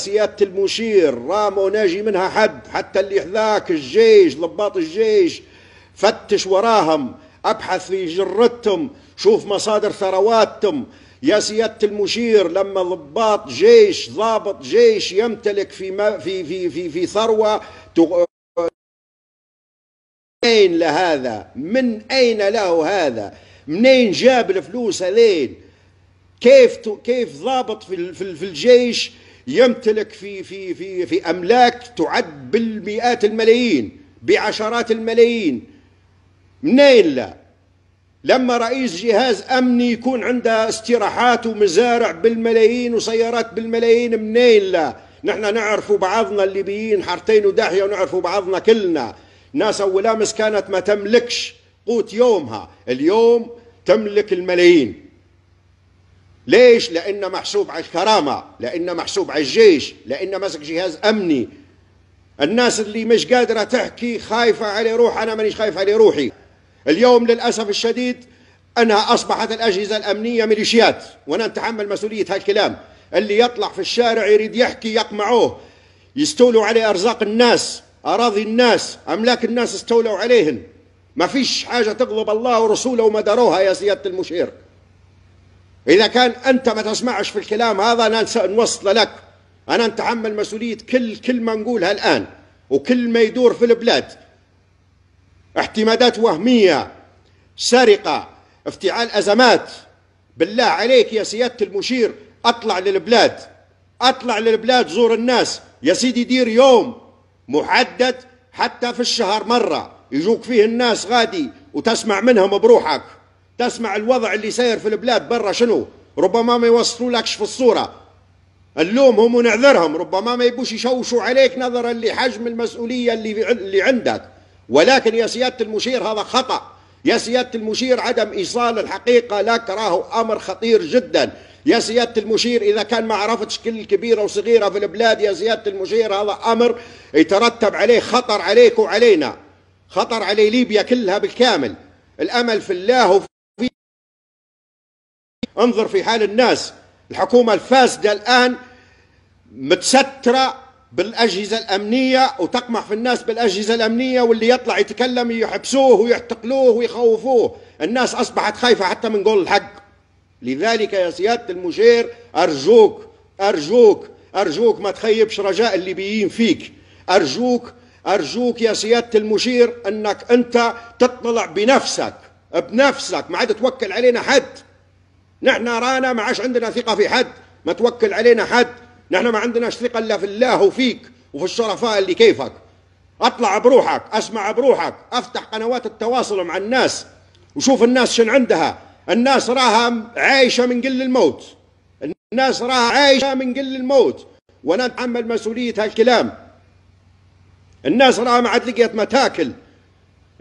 سيادة المشير راموا ناجي منها حد حتى اللي حذاك الجيش ضباط الجيش فتش وراهم ابحث في جرتهم شوف مصادر ثرواتهم يا سيادة المشير لما ضباط جيش ضابط جيش يمتلك في ما في في في في ثروة تغ... أين لهذا؟ من أين له هذا؟ منين جاب الفلوس هذين؟ كيف ت... كيف ضابط في في الجيش يمتلك في في في في املاك تعد بالمئات الملايين بعشرات الملايين منين لا لما رئيس جهاز امني يكون عنده استراحات ومزارع بالملايين وسيارات بالملايين منين لا نحن نعرفوا بعضنا الليبيين حارتين وداحيه ونعرفوا بعضنا كلنا ناس اولامس كانت ما تملكش قوت يومها اليوم تملك الملايين ليش؟ لأنه محسوب على الكرامة لأنه محسوب على الجيش لأنه ماسك جهاز أمني الناس اللي مش قادرة تحكي خايفة على روح أنا مانيش خايف على روحي اليوم للأسف الشديد أنها أصبحت الأجهزة الأمنية ميليشيات وأنا أتحمل مسؤولية هالكلام اللي يطلع في الشارع يريد يحكي يقمعوه يستولوا على أرزاق الناس أراضي الناس أملاك الناس استولوا عليهن ما فيش حاجة تغضب الله ورسوله وما داروها يا سيادة المشير إذا كان أنت ما تسمعش في الكلام هذا أنا نوصله لك أنا نتحمل مسؤولية كل كلمة نقولها الآن وكل ما يدور في البلاد اعتمادات وهمية سرقة افتعال أزمات بالله عليك يا سيادة المشير أطلع للبلاد أطلع للبلاد زور الناس يا سيدي دير يوم محدد حتى في الشهر مرة يجوك فيه الناس غادي وتسمع منهم بروحك تسمع الوضع اللي ساير في البلاد برا شنو ربما ما يوصلوا لكش في الصورة نلومهم ونعذرهم ربما ما يبوش يشوشوا عليك نظرا لحجم المسؤولية اللي, اللي عندك ولكن يا سيادة المشير هذا خطأ يا سيادة المشير عدم إيصال الحقيقة لك راهو أمر خطير جدا يا سيادة المشير إذا كان ما عرفتش كل كبيرة وصغيرة في البلاد يا سيادة المشير هذا أمر يترتب عليه خطر عليك وعلينا خطر علي ليبيا كلها بالكامل الأمل في الله وفي انظر في حال الناس الحكومة الفاسدة الآن متسترة بالأجهزة الأمنية وتقمح في الناس بالأجهزة الأمنية واللي يطلع يتكلم يحبسوه ويعتقلوه ويخوفوه الناس أصبحت خايفة حتى من قول الحق لذلك يا سيادة المشير أرجوك أرجوك أرجوك ما تخيبش رجاء الليبيين فيك أرجوك أرجوك يا سيادة المشير أنك أنت تطلع بنفسك بنفسك ما عاد توكل علينا حد نحن رانا ما عادش عندنا ثقة في حد ما توكل علينا حد نحن ما عندناش ثقة إلا في الله وفيك وفي الشرفاء اللي كيفك أطلع بروحك أسمع بروحك أفتح قنوات التواصل مع الناس وشوف الناس شن عندها الناس راها عايشة من قل الموت الناس راها عايشة من قل الموت وأنا أتحمل مسؤولية هالكلام الناس راها ما عاد لقيت ما تاكل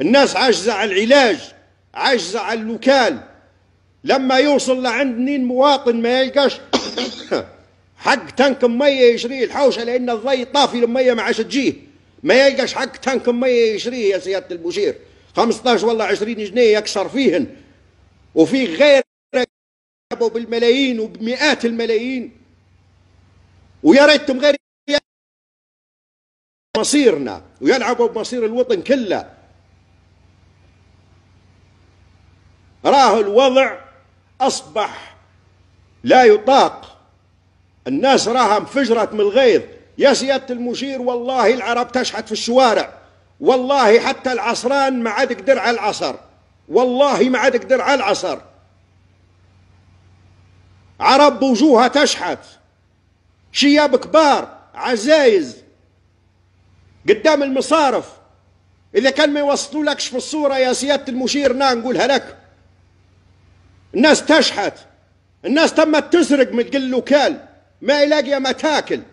الناس عاجزة على العلاج عاجزة على الوكال لما يوصل لعند نين مواطن ما يلقاش حق تنك مية يشريه الحوشة لأن الضي طافي المية ما عاش تجيه ما يلقاش حق تنك مية يشريه يا سيادة البشير 15 ولا 20 جنيه يكسر فيهن وفي غير بالملايين وبمئات الملايين ويا ريتهم غير مصيرنا ويلعبوا بمصير الوطن كله راه الوضع أصبح لا يطاق الناس راها انفجرت من الغيظ يا سيادة المشير والله العرب تشحت في الشوارع والله حتى العصران ما عاد قدر على العصر والله ما عاد قدر على العصر عرب بوجوهها تشحت شياب كبار عزايز قدام المصارف إذا كان ما يوصلوا لكش في الصورة يا سيادة المشير نا نقولها لك الناس تشحت الناس تمت تسرق من الوكال ما يلاقي ما تاكل